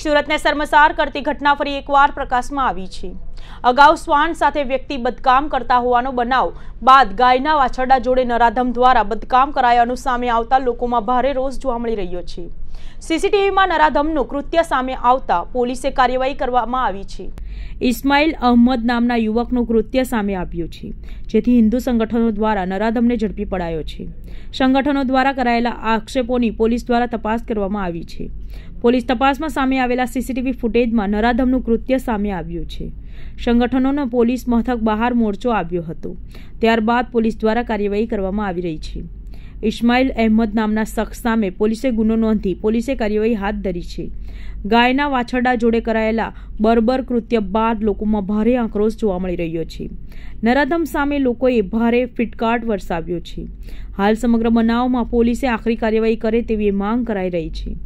સુરતને શર્મસાર કરતી ઘટના ફરી એકવાર પ્રકાશમાં આવી છે અગાઉ શ્વાન સાથે વ્યક્તિ બદકામ કરતા હોવાનો બનાવ બાદ ગાયના વાછરડા જોડે નરાધમ દ્વારા બદકામ કરાયાનું સામે આવતા લોકોમાં ભારે રોષ જોવા મળી રહ્યો છે સીસીટીવીમાં નરાધમનું કૃત્ય સામે આવતા પોલીસે કાર્યવાહી કરવામાં આવી છે ઇસ્માઇલ અહમદ નામના યુવકનું કૃત્ય સામે આવ્યું છે જેથી હિન્દુ સંગઠનો દ્વારા નરાધમને ઝડપી પડાયો છે સંગઠનો દ્વારા કરાયેલા આક્ષેપોની પોલીસ દ્વારા તપાસ કરવામાં આવી છે પોલીસ તપાસમાં સામે આવેલા સીસીટીવી ફૂટેજમાં નરાધમનું કૃત્ય સામે આવ્યું છે સંગઠનોનો પોલીસ મથક બહાર મોરચો આવ્યો હતો ત્યારબાદ પોલીસ દ્વારા કાર્યવાહી કરવામાં આવી રહી છે ઇસ્માઇલ અહેમદ નામના શખ્સ સામે પોલીસે ગુનો નોંધી પોલીસે કાર્યવાહી હાથ ધરી છે ગાયના વાછરડા જોડે કરાયેલા બર્બર કૃત્ય બાદ લોકોમાં ભારે આક્રોશ જોવા મળી રહ્યો છે નરાધમ સામે લોકોએ ભારે ફિટકાટ વરસાવ્યો છે હાલ સમગ્ર બનાવમાં પોલીસે આખરી કાર્યવાહી કરે તેવી માંગ કરાઈ રહી છે